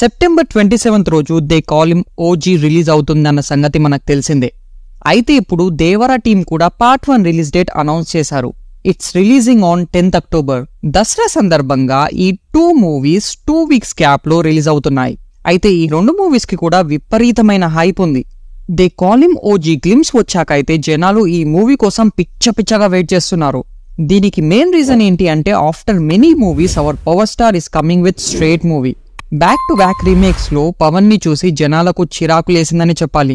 September twenty seventh రోజు they call him OG release అవుతుందన్న సంగతి మనకు తెలిసిందే అయితే ఇప్పుడు దేవరా టీం కూడా part one release date announce చేశారు it's releasing on tenth October Dasara సందర్భంగా ఈ టూ మూవీస్ టూ వీక్స్ క్యాప్లో రిలీజ్ అవుతున్నాయి అయితే ఈ రెండు మూవీస్కి కూడా విపరీతమైన హైప్ ఉంది దే కాలిమ్ ఓజీ గ్లిమ్స్ వచ్చాకైతే జనాలు ఈ మూవీ కోసం పిచ్చ పిచ్చగా వెయిట్ చేస్తున్నారు దీనికి మెయిన్ రీజన్ ఏంటి అంటే after many movies our power star is coming with straight movie back to back రీమేక్స్లో పవన్ని చూసి జనాలకు చిరాకు లేసిందని చెప్పాలి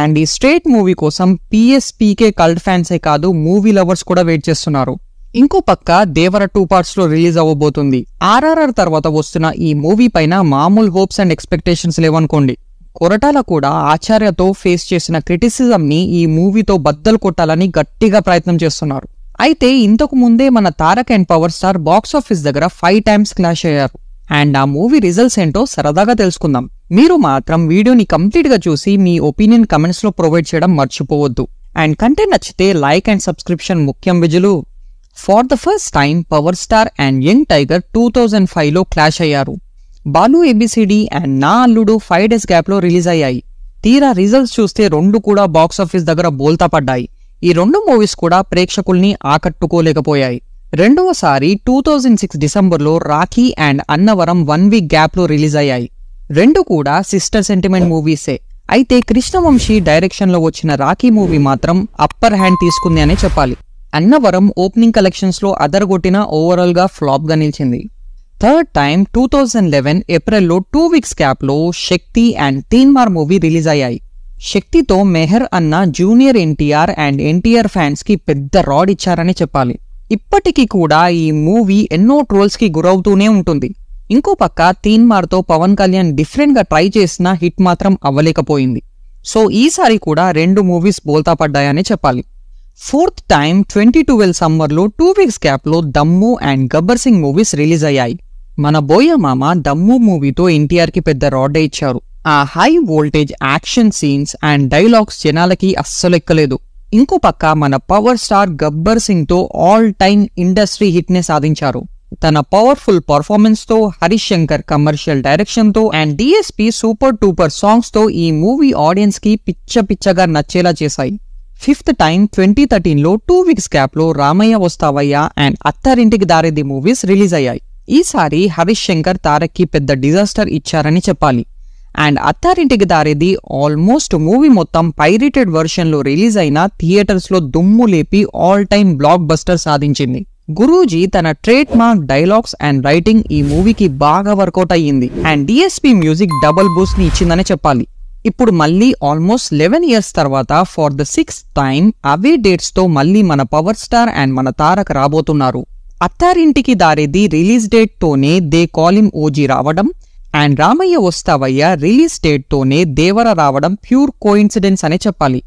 అండ్ ఈ స్ట్రేట్ మూవీ కోసం పిఎస్పీకే కల్ట్ ఫ్యాన్సే కాదు మూవీ లవర్స్ కూడా వెయిట్ చేస్తున్నారు ఇంకో పక్క దేవర టూ పార్ట్స్లో రిలీజ్ అవ్వబోతుంది ఆర్ఆర్ఆర్ తర్వాత వస్తున్న ఈ మూవీ పైన మామూలు హోప్స్ అండ్ ఎక్స్పెక్టేషన్స్ లేవనుకోండి కొరటాల కూడా ఆచార్యతో ఫేస్ చేసిన క్రిటిసిజంని ఈ మూవీతో బద్దలు కొట్టాలని గట్టిగా ప్రయత్నం చేస్తున్నారు అయితే ఇంతకు ముందే మన Tarak and power star box office దగ్గర ఫైవ్ టైమ్స్ క్లాష్ అయ్యారు అండ్ ఆ మూవీ రిజల్ట్స్ ఏంటో సరదాగా తెలుసుకుందాం మీరు మాత్రం వీడియోని కంప్లీట్గా చూసి మీ ఒపీనియన్ కమెంట్స్లో ప్రొవైడ్ చేయడం మర్చిపోవద్దు అండ్ కంటెంట్ నచ్చితే లైక్ అండ్ సబ్స్క్రిప్షన్ ముఖ్యం విజులు for the first time power star and young tiger two thousand ఫైవ్లో క్లాష్ అయ్యారు బాలు ఏబిసిడి అండ్ నా అల్లుడు ఫైవ్ డేస్ గ్యాప్లో రిలీజ్ అయ్యాయి తీరా రిజల్ట్స్ చూస్తే రెండు కూడా బాక్సాఫీస్ దగ్గర బోల్తా పడ్డాయి ఈ రెండు మూవీస్ కూడా ప్రేక్షకుల్ని ఆకట్టుకోలేకపోయాయి రెండవసారి టూ థౌజండ్ సిక్స్ డిసెంబర్లో Rakhi and Annavaram one week గ్యాప్లో రిలీజ్ అయ్యాయి రెండు కూడా సిస్టర్ సెంటిమెంట్ మూవీసే అయితే కృష్ణవంశీ డైరెక్షన్లో వచ్చిన రాఖీ మూవీ మాత్రం అప్పర్ హ్యాండ్ తీసుకుంది అనే చెప్పాలి అన్నవరం ఓపెనింగ్ కలెక్షన్స్లో అదరగొట్టిన ఓవరాల్గా ఫ్లాప్గా నిలిచింది third time two thousand eleven ఏప్రిల్లో టూ వీక్స్ గ్యాప్లో Shakti and Teenmaar movie release అయ్యాయి శక్తితో మెహర్ అన్న జూనియర్ ఎన్టీఆర్ అండ్ ఎన్టీఆర్ ఫ్యాన్స్కి పెద్ద రాడ్ ఇచ్చారని చెప్పాలి ఇప్పటికీ కూడా ఈ మూవీ ఎన్నో ట్రోల్స్కి గురవుతూనే ఉంటుంది ఇంకో పక్క మార్తో పవన్ కళ్యాణ్ డిఫరెంట్గా ట్రై చేసినా హిట్ మాత్రం అవ్వలేకపోయింది సో ఈసారి కూడా రెండు మూవీస్ బోల్తా పడ్డాయని చెప్పాలి ఫోర్త్ టైం ట్వంటీ టువెల్వ్ సమ్మర్లో టూ వీక్స్ గ్యాప్లో Dammu and Gabbar Singh movies release అయ్యాయి మన బోయ మామ దమ్ము మూవీతో ఎన్టీఆర్కి పెద్ద రాడే ఇచ్చారు ఆ high voltage action scenes and dialogues జనాలకి అస్సలు ఎక్కలేదు ఇంకో పక్క మన పవర్ స్టార్ గబ్బర్ సింగ్తో ఆల్ టైమ్ ఇండస్ట్రీ ని సాధించారు తన పవర్ఫుల్ పర్ఫార్మెన్స్ తో హరీష్ శంకర్ కమర్షియల్ డైరెక్షన్ తో and DSP super duper songs తో ఈ మూవీ ఆడియన్స్ కి పిచ్చ పిచ్చగా నచ్చేలా చేశాయి ఫిఫ్త్ టైం ట్వంటీ థర్టీన్ లో టూ వీక్స్ గ్యాప్ లో రామయ్య వస్తావయ్యా అండ్ అత్తారింటికి దారేది మూవీస్ రిలీజ్ అయ్యాయి ఈసారి హరీష్ శంకర్ తారక్కి పెద్ద డిజాస్టర్ ఇచ్చారని చెప్పాలి and Attarintiki Daredi almost movie మొత్తం పైరేటెడ్ వెర్షన్లో రిలీజ్ అయిన థియేటర్స్లో దుమ్ము లేపి ఆల్ టైమ్ బ్లాక్ బస్టర్ సాధించింది గురూజీ తన trade mark dialogues and writing ఈ మూవీకి బాగా వర్కౌట్ అయ్యింది and DSP music double boost ని ఇచ్చిందని చెప్పాలి ఇప్పుడు మళ్ళీ ఆల్మోస్ట్ లెవెన్ ఇయర్స్ తర్వాత ఫార్ ద సిక్స్త్ టైం అవే డేట్స్తో మళ్ళీ మన పవర్ స్టార్ అండ్ మన తారక్ రాబోతున్నారు అత్తారింటికి దారేది రిలీజ్ డేట్ తోనే దే కాలిం ఓజీ రావడం అండ్ రామయ్య వస్తావయ్య రిలీజ్ డేట్తోనే దేవర రావడం ప్యూర్ కోయిన్సిడెన్స్ అనే చెప్పాలి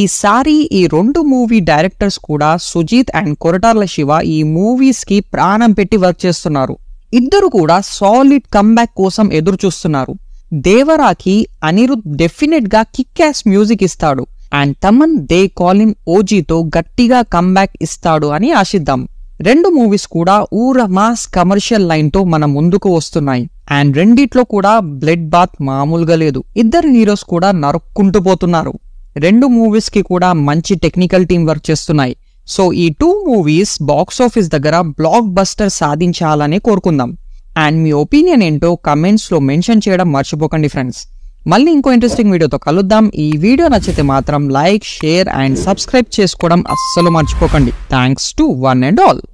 ఈసారి ఈ రెండు మూవీ డైరెక్టర్స్ కూడా సుజీత్ అండ్ కొరటార్ల శివ ఈ మూవీస్కి ప్రాణం పెట్టి వర్క్ చేస్తున్నారు ఇద్దరు కూడా సాలిడ్ కమ్బ్యాక్ కోసం ఎదురు చూస్తున్నారు దేవరాకి అనిరుద్ డెఫినెట్ గా కిక్యాస్ మ్యూజిక్ ఇస్తాడు అండ్ తమన్ దే కాలిన్ ఓజీతో గట్టిగా కమ్బ్యాక్ ఇస్తాడు అని ఆశిద్దాం రెండు మూవీస్ కూడా ఊర మాస్ కమర్షియల్ లైన్తో మన ముందుకు వస్తున్నాయి అండ్ రెండిట్లో కూడా బ్లడ్ బాత్ మామూలుగా లేదు ఇద్దరు హీరోస్ కూడా నరుక్కుంటూ పోతున్నారు రెండు మూవీస్కి కూడా మంచి టెక్నికల్ టీం వర్క్ చేస్తున్నాయి సో ఈ టూ మూవీస్ బాక్స్ ఆఫీస్ దగ్గర బ్లాక్ బస్టర్ సాధించాలని కోరుకుందాం అండ్ మీ ఒపీనియన్ ఏంటో కమెంట్స్లో మెన్షన్ చేయడం మర్చిపోకండి ఫ్రెండ్స్ మళ్ళీ ఇంకో ఇంట్రెస్టింగ్ వీడియోతో కలుద్దాం ఈ వీడియో నచ్చితే మాత్రం లైక్ షేర్ అండ్ సబ్స్క్రైబ్ చేసుకోవడం అస్సలు మర్చిపోకండి thanks to one and all